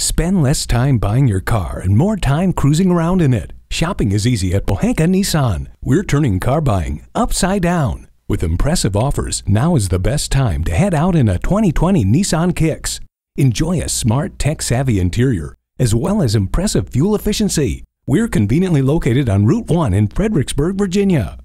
Spend less time buying your car and more time cruising around in it. Shopping is easy at Bohanka Nissan. We're turning car buying upside down. With impressive offers, now is the best time to head out in a 2020 Nissan Kicks. Enjoy a smart, tech-savvy interior, as well as impressive fuel efficiency. We're conveniently located on Route 1 in Fredericksburg, Virginia.